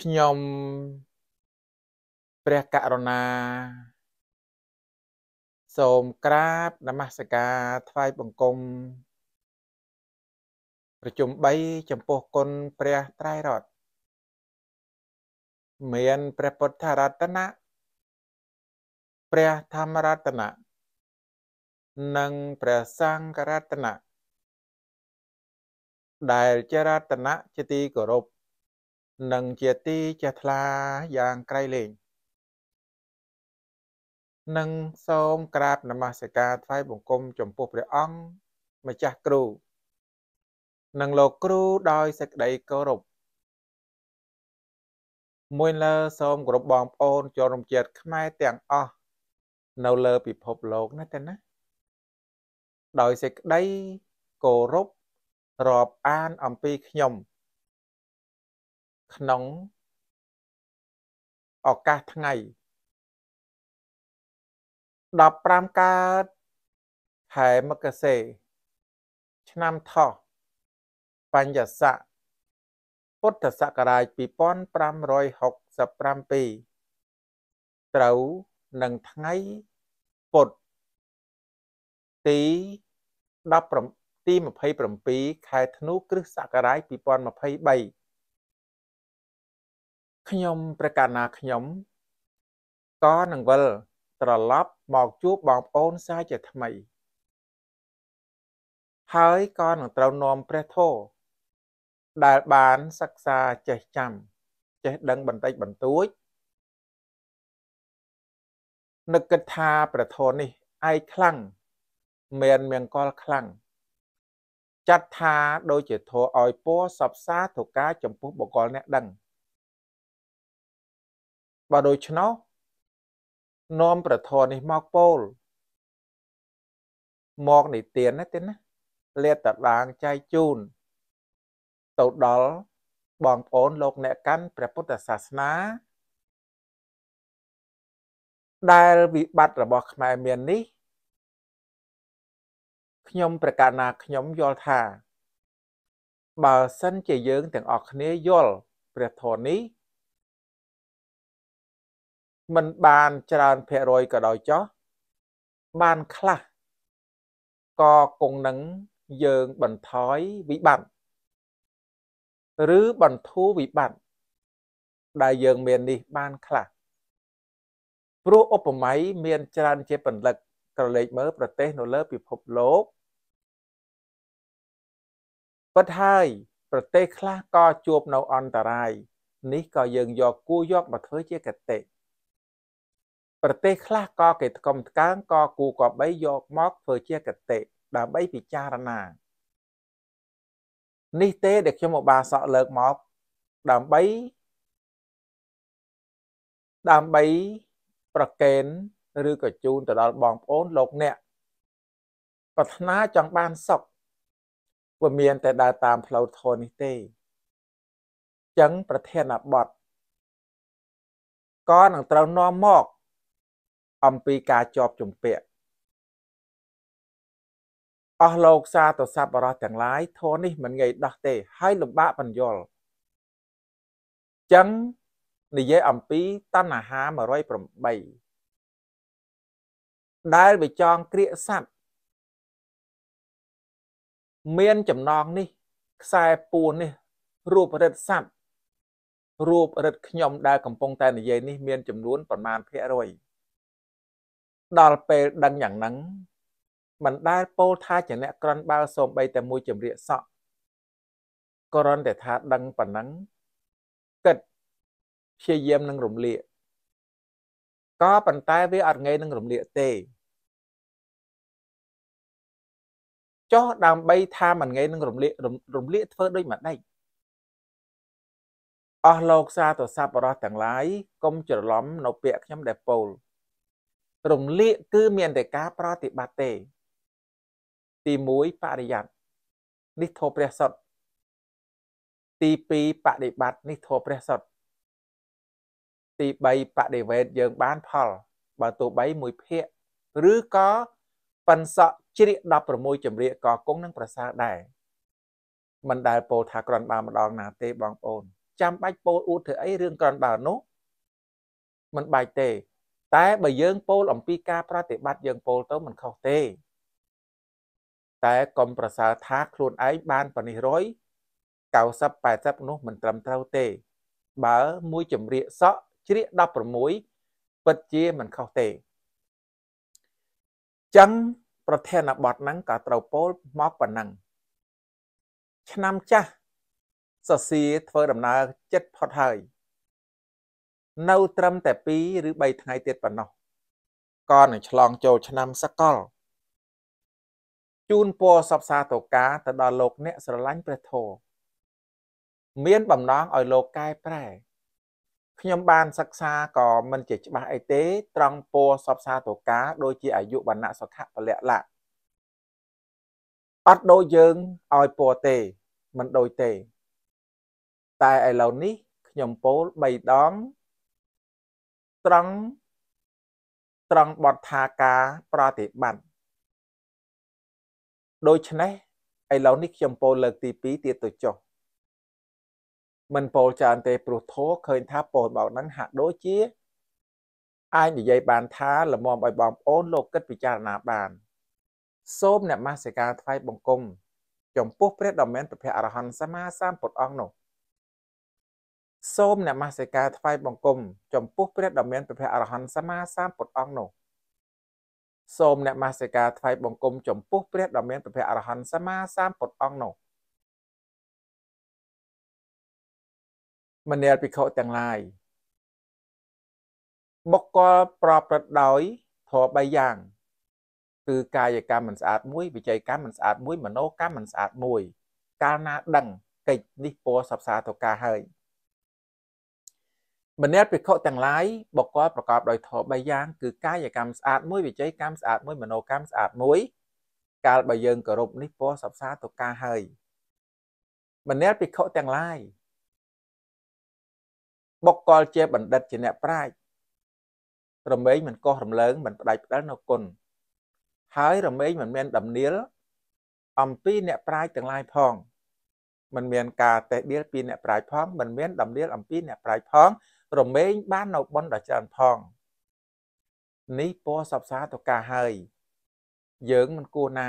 ខ្ញុំព្រះករុណា សូមក្រាបនមស្ការ ថ្វាយបង្គំប្រជុំ3ចំពោះគុណព្រះត្រៃរតមាន ព្រះពុទ្ធរតនៈព្រះធម្មរតនៈនិង ព្រះសង្ឃរតនៈដែលជារតនៈជាទីគោរពនិងជាទីជះថ្លាយ៉ាងក្រៃលែងនិងសូមក្រាបនមស្ការថ្វាយបង្គំចំពោះព្រះអង្គម្ចាស់គ្រូ និងលោកគ្រូដោយសេចក្តីគោរពមួយលើសូមគោរពបងប្អូនជនរំជាតិខ្មែរទាំងអស់នៅលើពិភពលោកណាតែណាដោយសេចក្តីគោរពរាប់អានអំពីខ្ញុំក្នុងឱកាសថ្ងៃ15កើតខែមករាឆ្នាំថោះបញ្ញស័កពុទ្ធសករាជ2567ត្រូវនឹងថ្ងៃ ពុទ្ធទី10ទី27ខែ ធ្នូគ្រិស្តសករាជ2023ខ្ញុំ ប្រកាសណាខ្ញុំក៏នឹងវិល ត្រឡប់មកជួបបងប្អូនសាជាថ្មី ហើយក៏នឹងត្រូវនាំព្រះធម៌ដែលបានសិក្សាចេះចាំចេះដឹងបន្តិចបន្តួចនឹកគិតថាព្រះធម៌នេះឯកខ្លាំងមានមង្គលខ្លាំងចាត់ថាដូចជាធម៌ឲ្យពណ៌សពសាធុការចំពោះបុគ្គលអ្នកដឹង។បើដូច្នោះនាំព្រះធម៌នេះមកពោលមកនិទានណាទេណាលាតតបាងចែកជូនទៅដល់បងប្អូនលោក អ្នកកាន់ ព្រះពុទ្ធសាសនា ដែលវិបត្តិរបស់ ខ្មែរមាននេះខ្ញុំ ប្រកាសណាខ្ញុំយល់ថា បើសិនជាយើងទាំងអស់គ្នាយល់ព្រះធម៌នេះមិនបានច្រើនភាគរយក៏ដោយចោះបានខ្លះក៏គង់នឹងយើងបន្ថយវិបត្តិឬបន្ធូរវិបត្តិដែលយើងមាននេះបានខ្លះព្រោះឧបមាមាន ច្រើន ជាបន្លឹកក្រឡេកមើលប្រទេសនៅលើពិភពលោកពិតហើយប្រទេសខ្លះក៏ជួបនៅអន្តរាយ នេះក៏យើងយកគួរយកមកធ្វើជាកតិប្រទេសខ្លះក៏គេថ្កុំថ្កើងក៏គូគប្បីយកមកធ្វើជាកតិដើម្បីពិចារណានេះទេដែលខ្ញុំឧបាសកលើកមក ដើម្បីដើម្បី ប្រកេន ឬក៏ជូនទៅដល់បងប្អូនលោកអ្នក ប្រាថ្នាចង់បានសុខវាមានតែដើរតាមផ្លូវធម៌នេះទេ ចឹងប្រធានបទក៏នឹងត្រូវនាំមកអំពីការជាប់ជំពាក់អស់លោកសាទសពរស់ទាំងឡាយធននេះមិនងាយដោះទេហើយលំបាកបញ្យល់ចឹងនិយាយអំពីតណ្ហា108ដែលវាចងក្រៀកសัตว์មានចំណងនេះខ្សែពួននេះរូបរិទ្ធសัตว์រូបរិទ្ធខ្ញុំដែលកំពុងតែនិយាយនេះមានចំនួនប្រមាណភាគរយដល់ពេល ដឹងយ៉ាងហ្នឹងមិនដែលពោលថាជាអ្នកក្រន់បើសូម្បីតែមួយចម្រៀកសក់គ្រាន់តែថាដឹងប៉ុណ្ណឹងគិតព្យាយាមនឹងរំលាកក៏ប៉ុន្តែវាអត់ងាយនឹងរំលាកទេចោះដើម្បីថាមិនងាយនឹងរំលាករំលាកធ្វើដូចមួយដេចអស់លោកសាទរស័ព្ទបរោះទាំងឡាយកុំច្រឡំនៅពាក្យខ្ញុំដែលពោលរំលាកគឺមានតែការប្រតិបត្តិទេ ទី1បរិយ័តនេះធម៌ព្រះសុទ្ធទី2បដិបត្តិនេះធម៌ព្រះសុទ្ធទី3បដិវេតយើងបានផល បើទោះបីមួយភាកឬក៏ប៉ិនសក់ជ្រាក16ចម្រៀកក៏គង់នឹងប្រសើរដែរមិនដែលពោលថាក្រនបើម្ដងណាទេបងប្អូន ចាំបាច់ពោលអួតធ្វើអីរឿងក្រនបើនោះមិនបាច់ទេតែបើយើងពោលអំពីការប្រតិបត្តិយើងពោលទៅមិនខុសទេតែកុំប្រសើរថាខ្លួនឯងបានប៉ានេះរយ90 80នោះមិនត្រឹមត្រូវទេ បើមួយចម្រៀកសក់ជ្រៀក16ពិតជាមិនខុសទេចឹងប្រធានបទហ្នឹងក៏ត្រូវពោលមកប៉ុណ្ណឹង ឆ្នាំចាស់សសៀធ្វើដំណើរចិត្តផុតហើយនៅ ត្រឹមតែ2ឬ3ថ្ងៃទៀតប៉ុណ្ណោះក៏នឹងឆ្លងចូលឆ្នាំសកលជូនពរសពសាទៅការទៅដល់លោកអ្នកស្រឡាញ់ព្រះធម៌មានបំណងឲ្យលោកកែប្រែខ្ញុំបានសិក្សាក៏មិនជាច្បាស់អីទេ ត្រង់ពរសពសាទៅការដូចជាអាយុវណ្ណៈសុខៈពលៈឡាអត់ដូចយើងឲ្យពរទេមិនដូចទេ តែឥឡូវនេះខ្ញុំពោល3ដងត្រង់ត្រង់បទថាការប្រតិបត្តិដូច្នេះឥឡូវនេះខ្ញុំពោលលើកទី2ទៀតទៅចុះមិនពោលច្រើនទេ ព្រោះធោះឃើញថាពោលមកហ្នឹងហាក់ដូចជា អាចនិយាយបានថាលំមឲ្យបងប្អូនលោកគិតពិចារណាបាន សូមអ្នកមាសិកាថ្វាយបង្គំចំពោះព្រះដ៏មានព្រះអរហន្តសម្មាសម្ពុទ្ធអង្គនោះសូមនមស្ការថ្វាយបង្គំចំពោះព្រះដ៏មានព្រះភ័ក្ត្រអរហន្តសម្មាសម្ពុទ្ធអង្គនោះសូមនមស្ការថ្វាយបង្គំចំពោះព្រះដ៏មានព្រះភ័ក្ត្រអរហន្តសម្មាសម្ពុទ្ធអង្គនោះមនាលភិក្ខុទាំងឡាយបុគ្គលប្រព្រឹត្តដោយធម៌3យ៉ាងគឺកាយកម្មមិនស្អាតមួយវិច័យកម្មមិនស្អាត មួយមโนកម្មមិនស្អាតមួយ កាលណាដឹងកិច្ចនេះពណ៌សព្វសាធកាហើយមនៈភិក្ខុទាំងឡាយបុគ្គលប្រកបដោយធម៌3យ៉ាងគឺកាយកម្មស្អាតមួយវិច័យកម្មស្អាតមួយមโนកម្មស្អាតមួយ កាលបើយើងគោរពនេះពណ៌សព្សាទៅការហើយមនៈភិក្ខុទាំងឡាយបុគ្គលជាបណ្ឌិតជាអ្នកប្រាជ្ញរមែងមិនកោះរំលើងមិនផ្ដាច់ផ្ដាល់នៅគុណហើយរមែងមិនមានដំណៀលអំពីអ្នកប្រាជ្ញទាំងឡាយផងមិនមានការតេះដៀលពីអ្នកប្រាជ្ញផងមិនមានដំណៀលអំពីអ្នកប្រាជ្ញផងរមែងបាននៅប៉ុនដ៏ច្រើនផងនេះពណ៌សពសាទៅការហើយយើងមិនគួរណា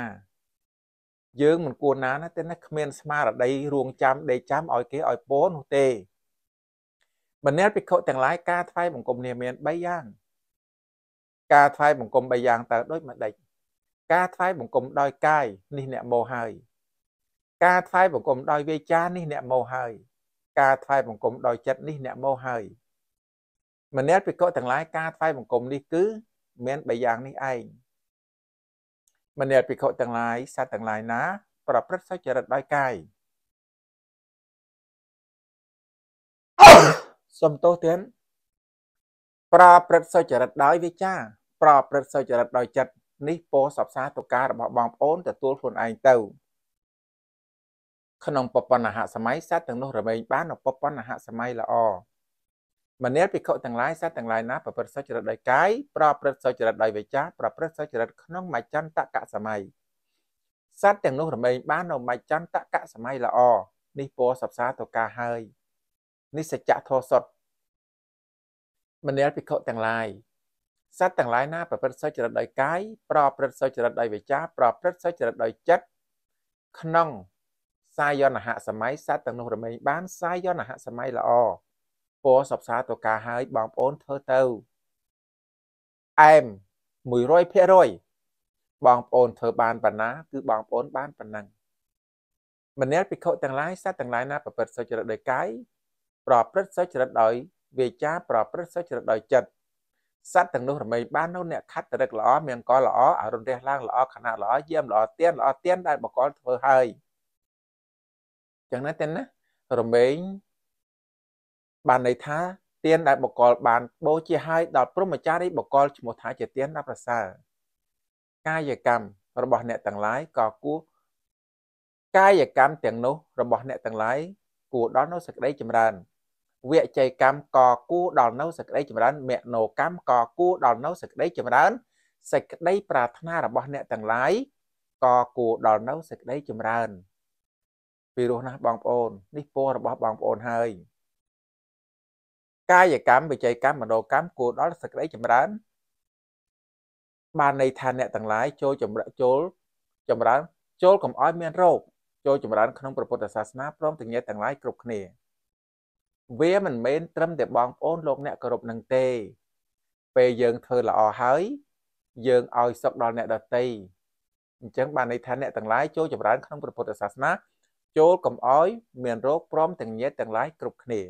យើងមិនគួរណាណាតែណាគ្មានស្មារតីរួងចាំដេកចាំឲ្យគេឲ្យពរនោះទេម្នាក់ភិក្ខុទាំងឡាយការថ្វាយបង្គំនេះមាន3យ៉ាង ការថ្វាយបង្គំ3យ៉ាងតើដូចមួយដេចការថ្វាយបង្គំដោយកាយនេះ អ្នកមោហើយការថ្វាយបង្គំដោយវាចានេះអ្នកមោហើយការថ្វាយបង្គំដោយចិត្តនេះអ្នកមោហើយមនត្តភិក្ខុទាំងឡាយការថ្វាយបង្គំនេះគឺមានបីយ៉ាងនេះឯងមនត្តភិក្ខុទាំងឡាយសត្វទាំងឡាយណា ប្រព្រឹត្តសុចរិតដោយកាយសំទោសទៀតប្រព្រឹត្តសុចរិតដោយវាចា ប្រព្រឹត្តសុចរិតដោយចិត្តនេះពោសព្សាតុការរបស់បងប្អូនទទួលខ្លួនឯងទៅក្នុងពពន្ធហសម័យសត្វទាំងនោះរមែងបាននៅពពន្ធហសម័យល្អមនាលភិក្ខុទាំងឡាយសត្វទាំងឡាយណាប្រព្រឹត្តសុចរិតដោយកាយប្រព្រឹត្តសុចរិតដោយវាចាប្រព្រឹត្តសុចរិតក្នុងមច្ចន្តកសម័យសត្វទាំងនោះរមែងបាននៅមច្ចន្តកសម័យល្អនេះពរសព្សាទៅការហើយនេះសច្ចៈធោសុតមនាលភិក្ខុទាំងឡាយសត្វទាំងឡាយណាប្រព្រឹត្តសុចរិតដោយកាយប្រព្រឹត្តសុចរិតដោយវាចាប្រព្រឹត្តសុចរិតដោយចិត្តក្នុង សាយនហៈសម័យសត្វទាំងនោះរមែងបានសាយនហៈសម័យល្អពណ៌សពសារតកាហើយបងប្អូនធ្វើទៅអែម100%បងប្អូនធ្វើបានប៉ុណ្ណាគឺបងប្អូនបានប៉ុណ្ណឹងមនាលភិក្ខុទាំងឡាយសត្វទាំងឡាយណាប្រព្រឹត្តសុចរិតដោយកាយប្រព្រឹត្តសុចរិតដោយ វាចា ប្រព្រឹត្តសុចរិតដោយចិត្តសត្វទាំងនោះរមែងបាននោះអ្នកខិតរឹកល្អមានកលល្អអរុនរះឡើងល្អខណៈល្អយាមល្អទៀនល្អទៀនដែលបកលធ្វើហើយចឹងណាទេណារមែងបានន័យថាទៀនដែលបកលបានបូជាឲ្យដល់ព្រហ្មចារីបកលឈ្មោះថាជាទៀនដ៏ប្រសើរកាយកម្មរបស់អ្នកទាំងឡាយក៏គួរកាយកម្មទាំងនោះរបស់អ្នកទាំងឡាយគួរដល់នៅសក្តីចម្រើនវជ័យកម្មក៏គួរដល់នៅសក្តីចម្រើនមនោកម្មក៏គួរដល់នៅ សក្តីចម្រើនសេចក្តីប្រាថ្នារបស់អ្នក ទាំងឡាយក៏គួរដល់នៅសេចក្តីចម្រើនពីរោះណាស់បងប្អូននេះពររបស់ បងប្អូនហើយកាយកម្មវិច័យកម្មមនោកម្មគួរដល់សេចក្តីចម្រើនបានន័យថាអ្នកទាំងឡាយចូលចម្រើនចូលចម្រើនចូលកំឲ្យ មានរោគចូលចម្រើនក្នុងព្រះពុទ្ធសាសនាព្រមទាំងញាតិទាំងឡាយគ្រប់គ្នាវាមិនមែនត្រឹមតែបងប្អូនលោកអ្នកគោរពនឹងទេពេលយើងធ្វើល្អហើយយើងឲ្យសុខដល់អ្នកដទៃអញ្ចឹងបានន័យថាអ្នកទាំងឡាយចូលចម្រើនក្នុងព្រះពុទ្ធសាសនាចូលកំឲ្យមានរោគព្រមទាំងញាតិទាំងឡាយគ្រប់គ្នា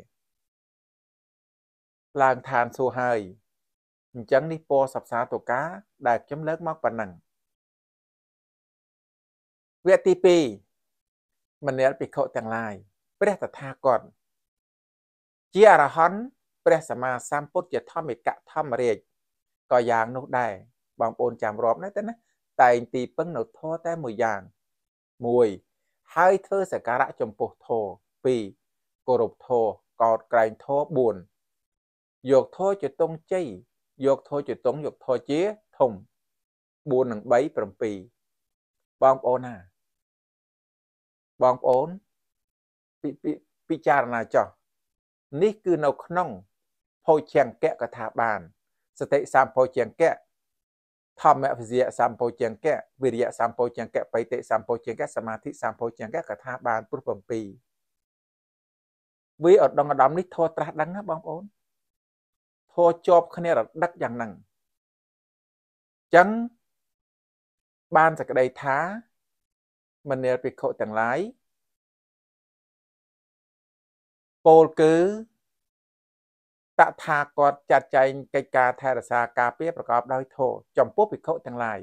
ឡើងឋានសួគ៌ហើយអញ្ចឹងនេះពណ៌សព្សាតូកាដែលខ្ញុំលើកមកប៉ុណ្ណឹងវគ្គទី2មនាលភិក្ខុទាំងឡាយព្រះតថាគតជាអរហន្តព្រះសម្មាសម្ពុទ្ធជាធម្មិកធម្មរាជក៏យ៉ាងនោះដែរបងប្អូនចាំរាប់ណាទៅណាតែងទីពឹងនៅធរតែមួយយ៉ាង1ហើយធ្វើសក្ការៈចំពោះធរ2គោរពធរកោតក្រែងធរ4យកធរជាតុងជ័យយកធរជាតុងយកធរជាធំ4និង3 7បងប្អូនណាបងប្អូនពិចារណាចោះនេះគឺនៅក្នុងភោជង្គៈកថាបានសតិសម្ភោជង្គៈធម្មវិជ្ជៈសម្ពោជង្គៈវិរិយៈសម្ពោជង្គៈបិតិសម្ពោជង្គៈសមាធិសម្ពោជង្គៈកថាបានព្រោះ7វាឧត្តមឧត្តមនេះធေါ်ត្រាស់ដឹងណាបងប្អូនធေါ်ជាប់គ្នារដឹកយ៉ាងហ្នឹងអញ្ចឹងបានសក្តីថាមនាលភិក្ខុទាំងឡាយពោលគឺតថាគតចាត់ចែងកិច្ចការ ថែរក្សាការពារប្រកបដោយធម៌ចំពោះភិក្ខុទាំងឡាយ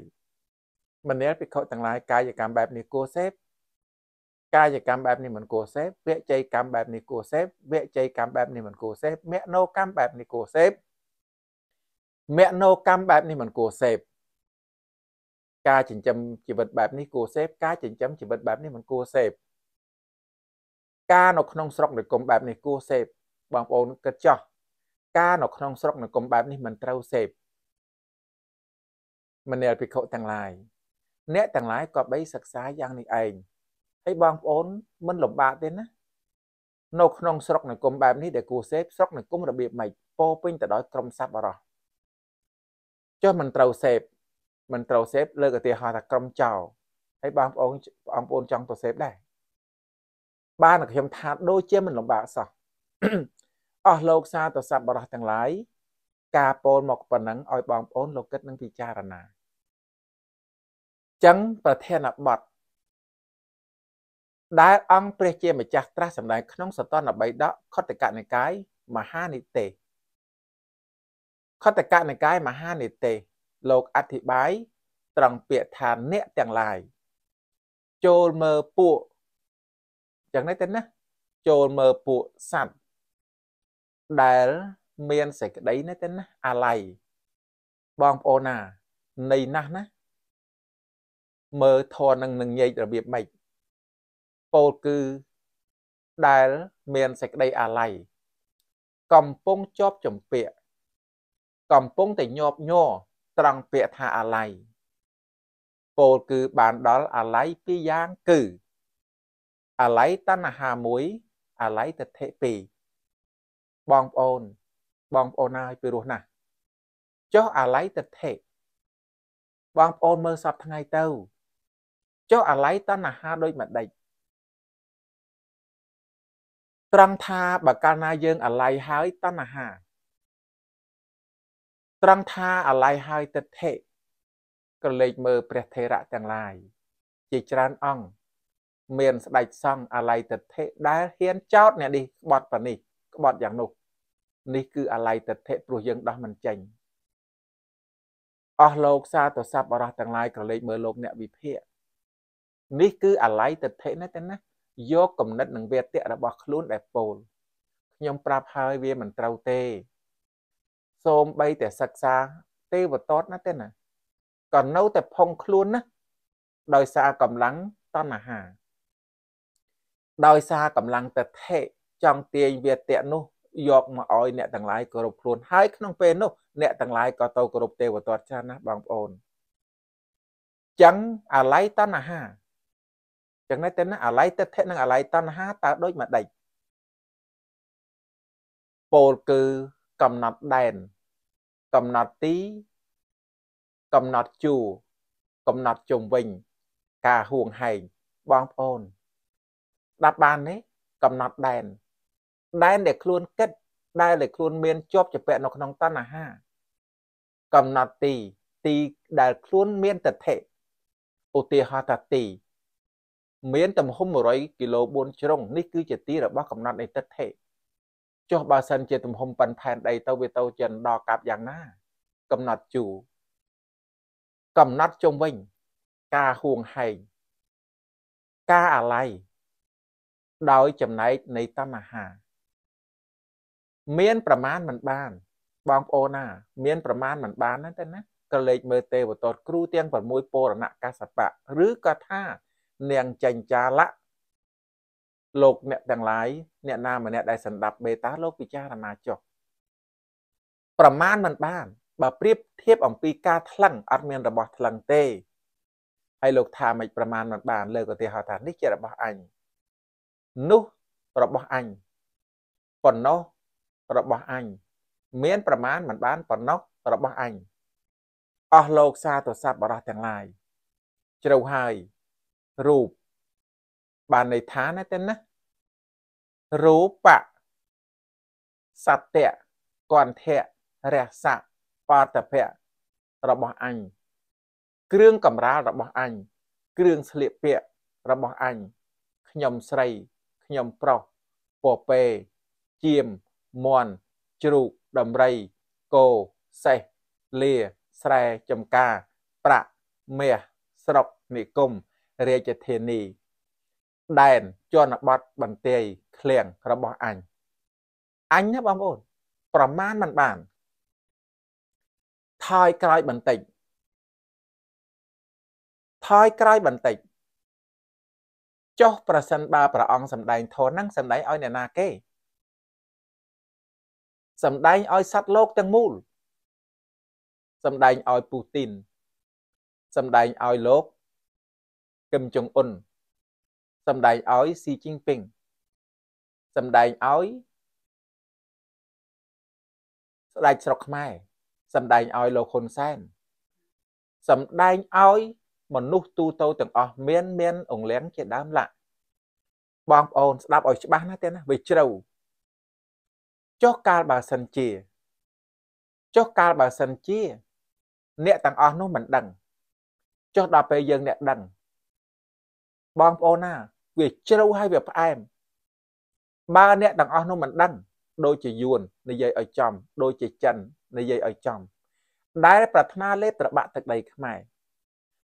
មនាលភិក្ខុទាំងឡាយកាយកម្មបែបនេះគួរសេពកាយកម្មបែបនេះមិនគួរសេពវចីកម្មបែបនេះគួរសេពវចីកម្មបែបនេះមិនគួរសេពមនោកម្មបែបនេះគួរសេពមនោកម្មបែបនេះមិនគួរសេពការចិញ្ចឹមជីវិតបែបនេះគួរសេពការចិញ្ចឹមជីវិតបែបនេះមិនគួរសេពការនៅក្នុងស្រុកនិគមបែបនេះគួរសេពបងប្អូនគិតចោះការនៅក្នុងស្រុកនិគមបែបនេះមិនត្រូវសេពមនាលភិក្ខុទាំងឡាយ អ្នកទាំងឡាយក៏បីសិក្សាយ៉ាងនេះឯងហើយបងប្អូនមិនលំបាកទេណានៅក្នុងស្រុកនគមបែបនេះដែលគួរសេពស្រុកនគមរបៀបម៉េចពោពេញទៅដោយក្រុមសัพท์អរោះចុះមិនត្រូវសេពមិនត្រូវសេពលើកឧទាហរណ៍ថាក្រុមចោលហើយបងប្អូនបងប្អូនចង់ទៅសេពដែរបានតែខ្ញុំថាដូចជាមិនលំបាកសោះអស់លោកសាទៅសัพท์អរោះទាំងឡាយការពោលមកប៉ុណ្ណឹងឲ្យបងប្អូនលោកគិតនឹងពិចារណាចឹងប្រធានបទដែលអង្គព្រះជាម្ចាស់ត្រាស់សម្ដែងក្នុងសតន13ដកខតកនិកាយមហានិទេខតកនិកាយមហានិទេលោកអធិប្បាយ ត្រង់ពាក្យថាអ្នកទាំងឡាយចូលមើលពួកយ៉ាងនេះទៅណាចូលមើលពួកសัตว์ដែលមានសេចក្តីនេះទៅណាអាល័យបងប្អូនណានៃណាស់ណាមើលធរនឹងនឹងញែករបៀបម៉េចពោលគឺដែលមានសេចក្តីអាល័យកំពុងជាប់ចំពាក់កំពុងតែញាប់ញ័រត្រង់ពាក្យថាអាល័យពោលគឺបានដល់អាល័យពីរយ៉ាងគឺអាល័យតណ្ហាមួយអាល័យទិដ្ឋិពីរបងប្អូនបងប្អូនណាឲ្យពីរស់ណាស់ចុះអាល័យទិដ្ឋិបងប្អូនមើលសពថ្ងៃទៅចុះអាល័យតណ្ហាដូចម្ដេចត្រង់ថាបើកាលណាយើងអាល័យហើយតណ្ហាត្រង់ថាអាល័យហើយទិដ្ឋិក៏លេចមើលព្រះថេរៈទាំងឡាយ ជាច្រើនអង្គមានស្ដេចសង្ឃអាល័យទិដ្ឋិដែលហ៊ានចោតអ្នកនេះក្បត់ប៉នេះ ក្បត់យ៉ាងនោះនេះគឺអាល័យទិដ្ឋិព្រោះយើងដោះមិនចេញអស់លោកសាទរស័ព្ទអរោះទាំងឡាយក៏លេចមើលលោកអ្នកវិភាកនេះគឺអាល័យទិដ្ឋិណាស់ទេណាយកគំនិតនិងវេទៈរបស់ខ្លួនដែលពោលខ្ញុំប្រាប់ហើយវាមិនត្រូវទេ សូមបីតែសិក្សាទេវតតណាទេណាក៏នៅតែផុងខ្លួនណាដោយសារកម្លាំងតណ្ហា ដោយសារកម្លាំងតថេចង់ទាញវាតៈនោះ យកមកឲ្យអ្នកទាំងឡាយគោរពខ្លួនហើយក្នុងពេលនោះអ្នកទាំងឡាយក៏ទៅគោរពទេវតតច្រើនណាស់បងប្អូនចឹងអាល័យតណ្ហាចឹងតែណាអាល័យទិដ្ឋិនិងអាល័យតណ្ហាតើដូចមួយដេចពោលគឺ កំណត់ដែន កំណត់ទី កំណត់ជួរកំណត់ជុំវិញ ការហួងហែងបងប្អូន ដាប់បាននេះ កំណត់ដែន ដែនដែលខ្លួនគិត ដែលដែលខ្លួនមានជាប់ជាពាក់នៅក្នុងតណ្ហា កំណត់ទីទីដែលខ្លួនមានតថេឧទាហរណ៍ថាទីមានទំហំ100គីឡូ4ជ្រុងនេះគឺជាទីរបស់កំណត់នៃទិដ្ឋិចុះបើសិនជាទំហំប៉ុនផែនដីទៅវាទៅជាដល់កាប់យ៉ាងណាកំណត់ជួរកំណត់ជុំវិញ ការហួងហែងការអាល័យដោយចំណែកនៃតណ្ហា មាន ប្រមាណមិនបាន បងប្អូនណាមានប្រមាណមិនបានទេណាក៏លេខមើលទេវតតគ្រូទាំង6ពរណកសបៈឬក៏ថានាងចិញ្ចាលៈលោកអ្នកទាំងឡាយអ្នកណាម្នាក់ដែលសម្ដាប់បេតាលោកពិចារណាចុះប្រមាណមិនបានបើប្រៀបធៀបអំពីការថ្លឹងអត់មានរបស់ថ្លឹងទេហើយលោកថាមិនប្រមាណមិនបានលើកឧទាហរណ៍ថានេះជារបស់អញនោះរបស់អញប៉ុណ្ណោះ របស់អញមាន ប្រមាណមិនបានប៉ុណ្ណោះរបស់អញអស់លោកសាទរស័ព្ទបរោះទាំងឡាយជ្រៅហើយរូបបានន័យថាណាទេណារូបៈសត្យៈគន្ធៈរសៈបតភៈរបស់អញ គ្រឿងកម្រាលរបស់អញគ្រឿងស្លៀកពាក់របស់អញខ្ញុំស្រីខ្ញុំប្រុសពពែជាមមន់ជ្រូកដំរីគោសេះលាស្រែចំការ ប្រាក់មាសស្រុកនិគមរាជធានីដែនជនបទបន្ទាយឃ្លៀងរបស់អញអញណាបងប្អូន ប្រមាណមិនបាន ថយក្រោយបន្តិចថយក្រោយបន្តិចចុះប្រសិនបើព្រះអង្គសម្ដែងធននឹងសម្ដែងឲ្យអ្នកណាគេ សម្ដែងឲ្យសត្វលោកទាំងមូលសម្ដែងឲ្យពូទីន សម្ដែងឲ្យលោកគឹមចុងអ៊ុនសម្ដែងឲ្យស៊ីជីងពីងសម្ដែងឲ្យស្ដេចស្រុកខ្មែរសម្ដែងឲ្យលោកហ៊ុនសែនសម្ដែងឲ្យមនុស្សទូទៅទាំងអស់មាន មានអង្លៀងជាដើមឡាក់បងប្អូន ស្ដាប់ឲ្យច្បាស់ណាទៀតណាវាជ្រៅចុះកាលបើសិនជា ចុះកាលបើសិនជា អ្នកទាំងអស់នោះមិនដឹង ចុះដល់ពេលយើងអ្នកដឹងបងប្អូនណាវាជ្រៅហើយវាផ្អែមបើអ្នកទាំងអស់នោះមិនដឹងដូចជាយួន និយាយឲ្យចំដូចជាចិននិយាយឲ្យចំ ដែល ប្រាថ្នាលេបត្របាក់ទឹកដី ខ្មែរ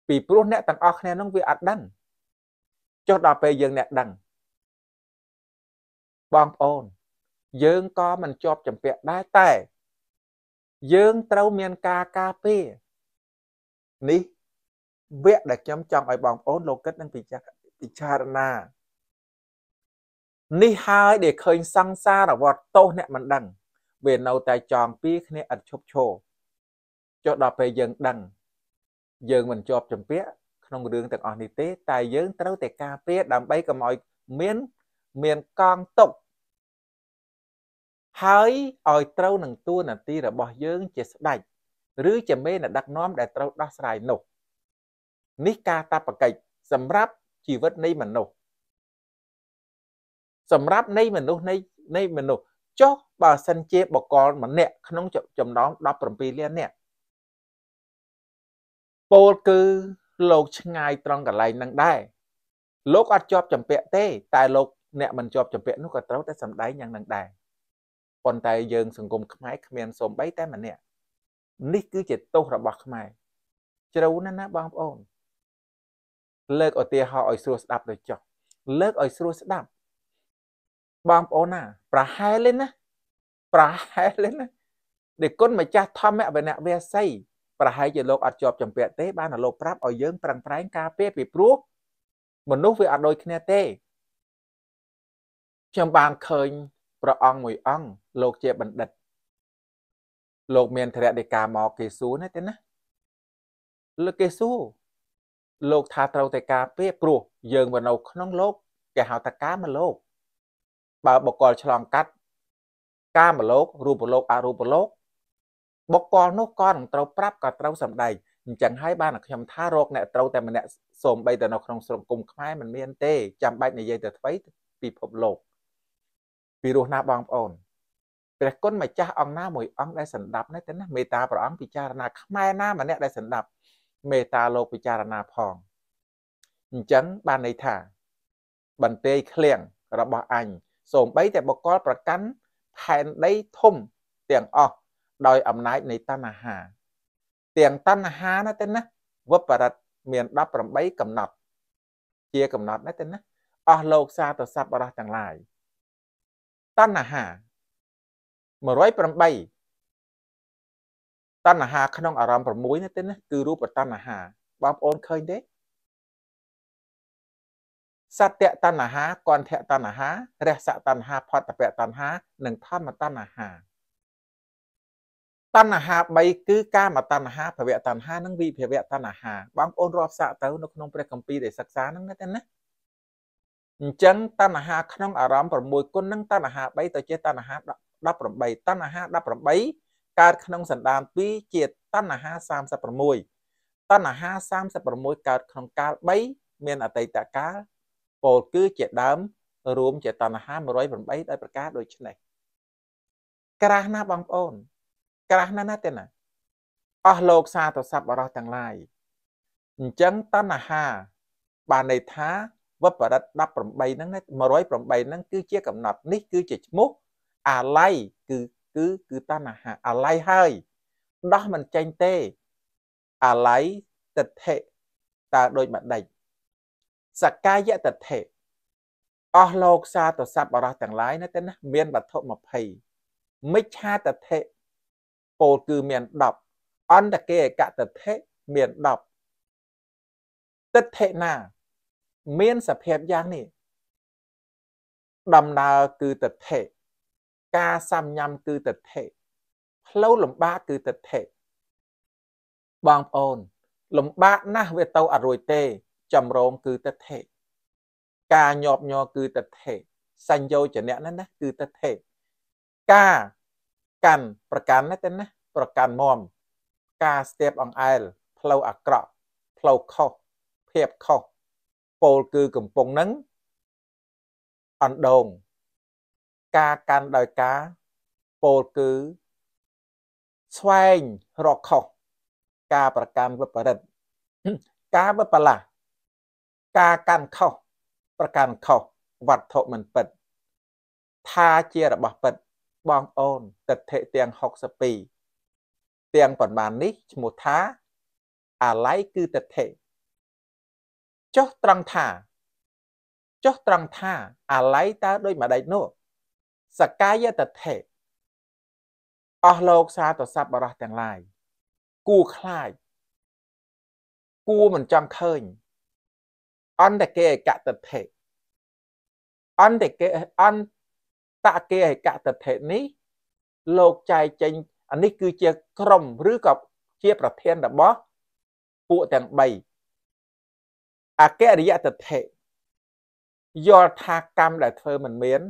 ពីព្រោះអ្នកទាំងអស់គ្នានឹងវាអត់ដឹងចុះដល់ពេលយើងអ្នកដឹងបងប្អូន យើងក៏មិនជាប់ចម្ពាក់ដែរតែយើងត្រូវមានការការពារនេះវគ្គដែលខ្ញុំចង់ឲ្យបងប្អូនលោកគិតនឹងពិចារពិចារណានេះហើយដែលឃើញសង្សារវត្តទោសអ្នកមិនដឹង វានៅតែចងពៀគ្នាឥតឈប់ឈរចុះដល់ពេលយើងដឹង យើងមិនជាប់ចម្ពាក់ក្នុងរឿងទាំងអស់នេះទេ តែយើងត្រូវតែការពារដើម្បីកុំឲ្យមានមានកងទុក ហើយឲ្យត្រូវ នឹងតួនាទីរបស់យើង ជាស្ដេចឬជាមេអ្នកដឹកនាំដែលត្រូវដោះស្រាយនោះនេះការតបកិច្ចសម្រាប់ជីវិតនៃមនុស្សសម្រាប់នៃមនុស្សនៃនៃមនុស្សចុះបើសិនជាបកលម្នាក់ក្នុងចំណោម17លាននាក់ពោលគឺលោកឆ្ងាយត្រង់កន្លែងនឹងដែរលោកអត់ជាប់ចម្ពាក់ទេ តែលោកអ្នកមិនជាប់ចម្ពាក់នោះក៏ត្រូវតែសម្ដែងយ៉ាងនឹងដែរប៉ុន្តែយើងសង្គមខ្មែរគ្មានសំបី តែម្នាក់នេះគឺជាទោសរបស់ខ្មែរជ្រៅណាស់ណាបងប្អូនលើកឧទាហរណ៍ឲ្យស្រួលស្ដាប់ទៅចុះលើកឲ្យស្រួលស្ដាប់បងប្អូនណា ប្រហែលលេណាប្រហែលលេណាដែលគុណម្ចាស់ធម្មវនវាស័យប្រហែលជាលោកអត់ជាប់ចម្ពាក់ទេ បានតែលោកប្រាប់ឲ្យយើងប្រឹងប្រែងការពារពីព្រោះមនុស្សវាអត់ដូចគ្នាទេខ្ញុំបានឃើញព្រះអង្គមួយអង្គលោកជាបណ្ឌិត លោក មានធរៈដេកាមកគេសួរណាទេណាលោកគេសួរលោកថាត្រូវតែការពារព្រោះយើងមកនៅក្នុងលោកគេហៅថាកាមលោក បើបកលឆ្លងកាត់កាមលោករូបលោកអរូបលោកបកលនោះក៏នឹងត្រូវប្រាប់ក៏ត្រូវសម្ដែងអញ្ចឹងហើយបាន ខ្ញុំថារោគអ្នកត្រូវតែម្នាក់សូមបីតែនៅក្នុងសង្គមខ្មែរមិនមានទេចាំបាច់និយាយទៅថ្មីពិភពលោកពីរស់ណាបងប្អូនព្រះគុណម្ចាស់អង្គណាមួយអង្គដែលសម្ដាប់នេះទៅណាមេត្តាព្រះអង្គពិចារណាខ្មែរណាម្នាក់ដែលសម្ដាប់មេត្តាលោកពិចារណាផងអញ្ចឹងបានន័យថាបន្ទាយឃ្លៀងរបស់អញសូម្បីតែបកលប្រកាន់ផែនដីធំទាំងអស់ដោយអំណាចនៃតណ្ហា ទាំងតណ្ហាណាទៅណាវបរិតមាន18កំណត់ជាកំណត់ណាទៅណា អស់លោកសាទស័ព្ទបរោះទាំងឡាយតណ្ហា108តណ្ហាក្នុងអារម្មណ៍6នេះទេណាគឺរូបតណ្ហា បងប្អូនឃើញទេសត្យតណ្ហាគន្ធតណ្ហារសតណ្ហាផតពតណ្ហានិងធម្មតណ្ហាតណ្ហា3គឺកាមតណ្ហាភវតណ្ហានិងវិភវតណ្ហាបងប្អូនរាប់សាកទៅនៅក្នុងព្រះគម្ពីរដែលសិក្សាហ្នឹងណាទេណាអញ្ចឹងតណ្ហាក្នុងអារម្មណ៍6គុណនិងតណ្ហា3ទៅជាតណ្ហា18តណ្ហា18កើតក្នុងសន្តាន2ជាតណ្ហា36តណ្ហា36កើតក្នុងកាល3មានអតីតកាលពោលគឺជាដើម រួមជាតណ្ហា108ដោយប្រការដូចនេះក្រាស់ណាស់បងប្អូនក្រាស់ណាស់ណាទេណាអស់លោកសាទស័ព្ទអរោះទាំងឡាយអញ្ចឹងតណ្ហា បានន័យថាវបរិត18ហ្នឹង108ហ្នឹងគឺជាកំណត់នេះគឺជាឈ្មោះអាល័យគឺគឺគឺតណ្ហា អាល័យហើយដោះមិនចេញទេ អាល័យទិដ្ឋិតើដូចមកដេចសកាយតថេអស់លោកសាទសัพท์អរស់ទាំងឡាយណាទេណាមានវត្ថុ20មិច្ឆាតថេពោលគឺមាន10អន្តកេអកតថេមាន10ទិដ្ឋិណា មានសភាពយ៉ាងនេះដំណើរគឺតថេការសំញាំគឺទិដ្ឋិផ្លូវលំបាកគឺទិដ្ឋិបងប្អូន លំបាកណាស់វាទៅអរួយទេចម្រងគឺទិដ្ឋិការញាប់ញ័រគឺទិដ្ឋិសញ្ញោចនៈហ្នឹងណាគឺទិដ្ឋិការកាន់ប្រកាន់ណាទៅណាប្រកាន់មមការស្ទាបអង្អែលផ្លូវអាក្រក់ផ្លូវខុសភាពខុសពោលគឺកំពុងនឹងអណ្ដងការកាន់ដោយការពោលគឺ ស្វែងរកខុសការប្រកាន់វិបរិតការវិបលាសការកាន់ខុសប្រកាន់ខុសវត្ថុមិនពិតថាជារបស់ពិតបងអូនទិដ្ឋិទាំង62ទាំងប៉ុន្មាននេះឈ្មោះថាអាល័យគឺទិដ្ឋិចុះត្រង់ថាចុះត្រង់ថាអាល័យតើដោយមួយដេចនោះសកាយតថេអស់លោកសាទសัพបរោះទាំងឡាយ គួខ្លាចគួមិនចង់ឃើញ អន្តកេអកតថេ អន្តកេអន្តកេអកតថេនេះ លោកចែកចេញអានេះគឺជាក្រុមឬក៏ជាប្រធានរបស់ ពួកទាំង3អកិរិយតថេយល់ថាកម្មដែលធ្វើមិនមាន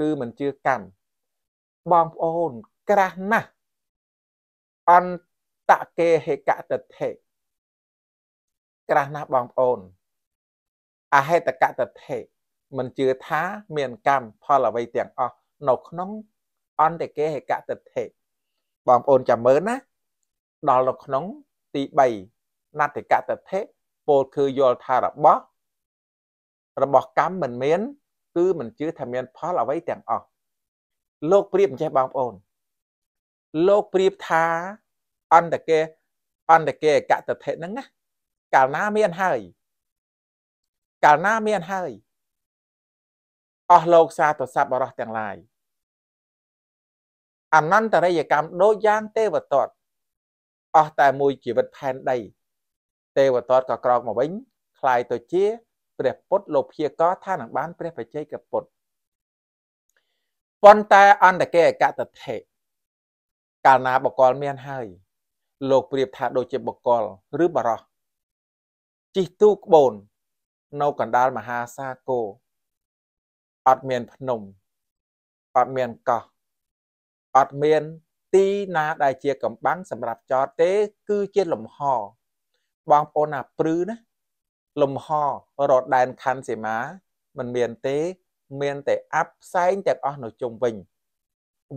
គឺមិនជឿកម្មបងប្អូនក្រាស់ណាស់អន្តកេហេកតថេក្រាស់ណាស់បងប្អូនអហេតកតថេមិនជឿថាមានកម្មផលអ្វីទាំងអស់នៅក្នុង អន្តកេហេកតថេបងប្អូនចាំមើលណាដល់នៅក្នុងទី3ណតិកតថេពលគឺយល់ថារបស់ របស់កម្មមិនមានគឺមិនជឿថាមានផលអ្វីទាំងអស់លោកប្រៀបអញ្ចេះបងប្អូន លោកប្រៀបថាអន្តកេអន្តកេកតតិហ្នឹងណាកាលណាមានហើយកាលណាមានហើយ អស់លោកសាទស័ព្ទបរោះទាំងឡាយអនន្តរិយកម្មដូចយ៉ាងទេវតតអស់តែមួយជីវិតផែនដី ទេវតតក៏ក្រោកមកវិញคลายទៅជាព្រះពុទ្ធលោកព្យាករថានឹងបានព្រះបច្ចេកពុទ្ធប៉ុន្តែអន្តកេអកតថេកាលណាបកលមានហើយ លោកប្រៀបថាដូចជាបកលឬបរោះជីះទូក្បូន នៅកណ្ដាលមហាសាគរអត់មានភ្នំអត់មានកោះ អត់មានទីណាដែលជាកំបាំងសម្រាប់ចតទេ គឺជាលំហបងប្អូនណាព្រឺណាលំហរដែនខណ្ឌសីមាមិនមានទេ មានតែអាប់ផ្សែងទាំងអស់នៅជុំវិញ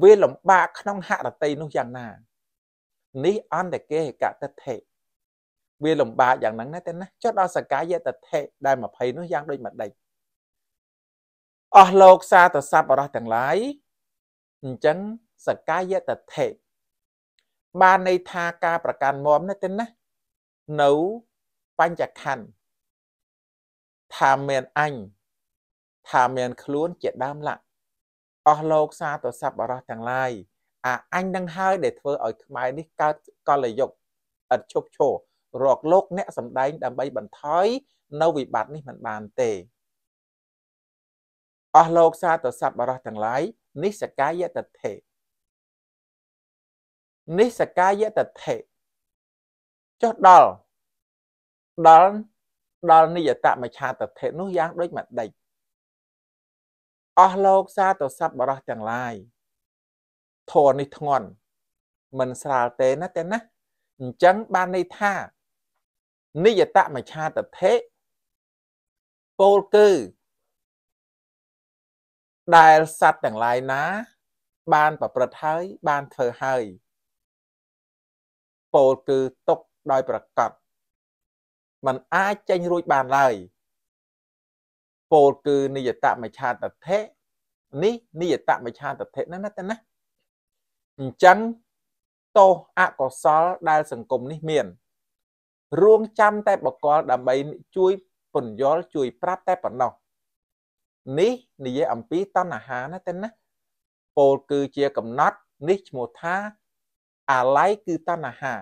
វាលំបាកក្នុងហរតីនោះយ៉ាងណានេះអន្តកេហកតថេវាលំបាកយ៉ាងហ្នឹងណាតែណាចុះដល់សកាយតថេដែល20នោះយ៉ាងដូចម្ដេចអស់លោកសាទសัพท์អរោះទាំងឡាយអញ្ចឹងសកាយតថេបានន័យថាការប្រកាន់មមណាទេណានៅបញ្ចខណ្ឌថាមានអញថាមាន ខ្លួនជាដើមឡាក់អស់លោកសាទរសពអរោះទាំងឡាយអាអញនឹងហើយដែលធ្វើឲ្យខ្មែរនេះកើតកលយុគឥតឈប់ឈររក លោក អ្នកសំដែង ដើម្បីបន្ថយនៅវិបត្តិនេះមិនបានទេអស់លោកសាទរសពអរោះទាំងឡាយនេះសកាយតថេនេះសកាយតថេចុះដល់ដល់ដល់និយតមច្ឆាតធិនោះយ៉ាងដូចម្ដេចអស់លោកសាទសពបរោះទាំងឡាយធរនេះធ្ងន់មិនស្រាលទេណាទេណាអញ្ចឹងបានន័យថានិយតមច្ឆាតធិពោលគឺដែលសត្វទាំងឡាយណា បានប្រព្រឹត្តហើយបានធ្វើហើយពោលគឺຕົកដោយប្រកបมันអាចចេញរួចបានឡើយពោលគឺនិយតមច្ឆាតថេ នេះនិយតមច្ឆាតថេណាណាតែណាអញ្ចឹងទោសអកុសលដែលសង្គមនេះមានរួងចាំតែបកលដើម្បីជួយពន្យល់ជួយ ប្រាប់តែប៉ុណ្ណោះនេះនិយាយអំពីតណ្ហាណាតែណាពោលគឺជាកំណត់នេះឈ្មោះថា អាល័យគឺតណ្ហា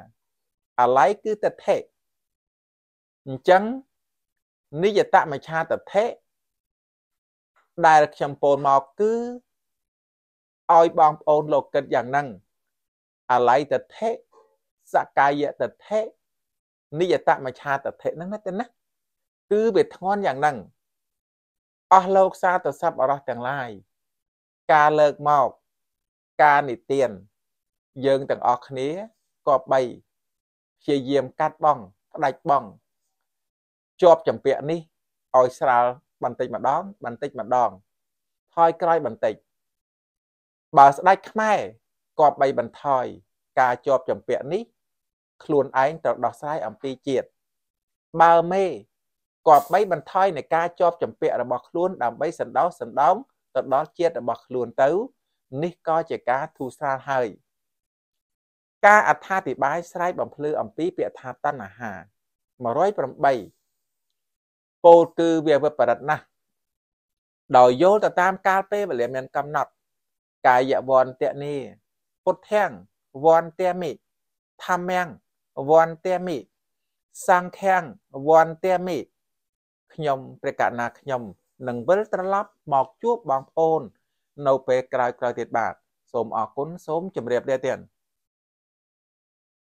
អាល័យគឺតថេអញ្ចឹងនិយតមច្ឆាតថេដែលខ្ញុំពោលមកគឺឲ្យបងប្អូនលោកគិតយ៉ាងហ្នឹងអាល័យតថេសកាយតថេនិយតមច្ឆាតថេហ្នឹងណាទៅណាគឺវាធ្ងន់យ៉ាងហ្នឹងអស់លោកសាទសពអរោះទាំងឡាយការលើកមកការនិទានយើងទាំងអស់គ្នាក៏បីព្យាយាមកាត់បងផ្ដាច់បងជាប់ចម្ពាក់នេះឲ្យស្រាលបន្តិចម្ដង បន្តិចម្ដង ថយក្រោយបន្តិច បើស្ដេចខ្មែរគប្បីបន្ថយការជាប់ចម្ពាក់នេះ ខ្លួនឯងត្រូវដោះស្រាយអំពីជាតិបើមេគប្បីបន្ថយនៃការជាប់ចម្ពាក់របស់ខ្លួនដើម្បីសណ្ដោសសណ្ដោងទៅដល់ជាតិរបស់ខ្លួនទៅ នេះក៏ជាការធូរស្រាលហើយការអត្ថាធិប្បាយស្រាយបំភ្លឺអំពីពាក្យថាតណ្ហា108ពោលគឺវាវិបរិតណាស់ដោយយល់ទៅតាមកាលពេលវេលាមាន កំណត់ កាយវន្តៈនេះពុទ្ធាំងវន្តៈមិធម្មំវន្តៈមិសង្ខាំងវន្តៈមិខ្ញុំព្រះកណាខ្ញុំនឹងវិលត្រឡប់មកជួបបងប្អូននៅពេលក្រោយៗទៀតបាទសូមអរគុណសូមជម្រាបលាទៀត